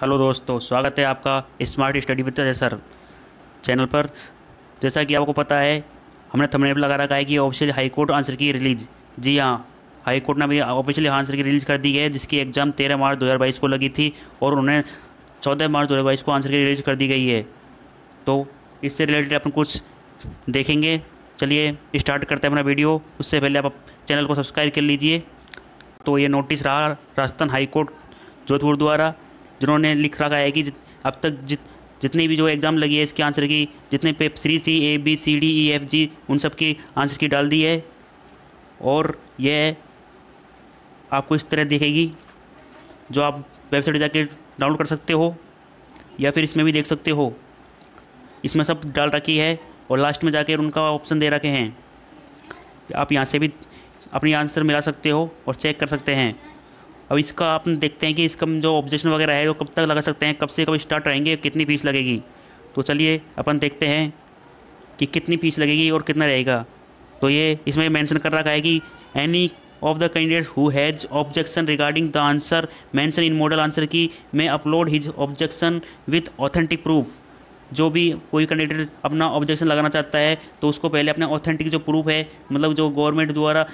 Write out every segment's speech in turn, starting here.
hello दोस्तों स्वागत है आपका smart study with sir channel पर जैसा कि आपको पता है हमने थंबनेल लगा रखा है कि official high court answer key release जी हाँ हाई कोर्ट ने अभी ऑफिशियली आंसर की रिलीज कर दी है जिसकी एग्ज़ाम तेरह मार्च 2022 को लगी थी और उन्हें चौदह मार्च 2022 को आंसर की रिलीज कर दी गई है तो इससे रिलेटेड अपन कुछ देखेंगे चलिए स्टार्ट करते हैं अपना वीडियो उससे पहले आप चैनल को सब्सक्राइब कर लीजिए तो ये नोटिस रहा राजस्थान हाईकोर्ट जोधपुर द्वारा जिन्होंने लिख रखा है कि अब तक जित जितनी भी जो एग्ज़ाम लगी है इसके आंसर की जितने पे सीरीज थी A B C D E F G उन सब की आंसर की डाल दी है और यह आपको इस तरह दिखेगी जो आप वेबसाइट जाके डाउनलोड कर सकते हो या फिर इसमें भी देख सकते हो इसमें सब डाल रखी है और लास्ट में जाकर उनका ऑप्शन दे रखे हैं आप यहाँ से भी अपनी आंसर मिला सकते हो और चेक कर सकते हैं अब इसका आप देखते हैं कि इसका जो ऑब्जेक्शन वगैरह है वो कब तक लगा सकते हैं कब से कब स्टार्ट रहेंगे कितनी फीस लगेगी तो चलिए अपन देखते हैं कि कितनी फीस लगेगी और कितना रहेगा तो ये इसमें मेंशन कर रखा है कि any of the candidate who has objection regarding the answer mention in model answer key may upload his objection with authentic proof जो भी कोई कैंडिडेट अपना ऑब्जेक्शन लगाना चाहता है तो उसको पहले अपने ऑथेंटिक जो प्रूफ है मतलब जो गवर्नमेंट द्वारा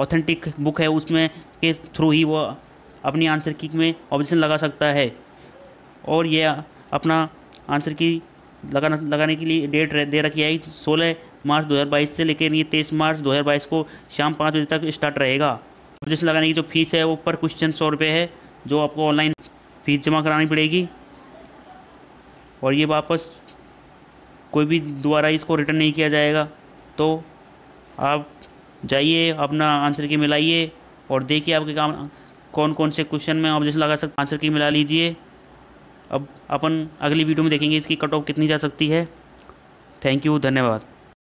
ऑथेंटिक बुक है उसमें के थ्रू ही वो अपनी आंसर की में ऑब्जेक्शन लगा सकता है और यह अपना आंसर की लगाना लगाने के लिए डेट दे रखी है सोलह मार्च 2022 से लेकिन ये तेईस मार्च 2022 को शाम पाँच बजे तक स्टार्ट रहेगा ऑब्जेक्शन लगाने की जो फीस है वो पर क्वेश्चन सौ रुपये है जो आपको ऑनलाइन फीस जमा करानी पड़ेगी और ये वापस कोई भी दोबारा इसको रिटर्न नहीं किया जाएगा तो आप जाइए अपना आंसर की मिलाइए और देखिए आपके काम कौन कौन से क्वेश्चन में आप जैसे लगा सकते आंसर की मिला लीजिए अब अपन अगली वीडियो में देखेंगे इसकी कट ऑफ कितनी जा सकती है थैंक यू धन्यवाद